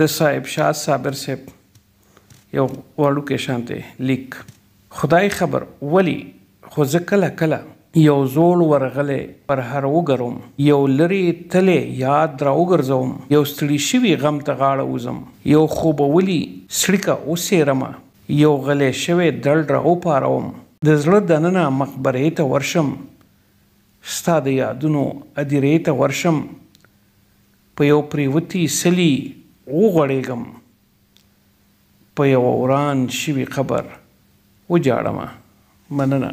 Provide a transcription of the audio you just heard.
د صاحب شاه صابر صاحب یو وړوکې شانته لیک خدای خبر ولی خو زکله کله یو زول ورغله پر هر وګرم یو لری تله یاد را وګرځوم یو ستړي شوی غم ته غاړه وزم یو خوب ولی سړکه اوسې رما یو غلې شوی دل را وپاروم د زړه دننه مقبره ته ورشم ستا د یادونو ادیرې ته ورشم په یو پریوتی سلی وغړېږم په یوه وران شوي قبر وجاړمه مننه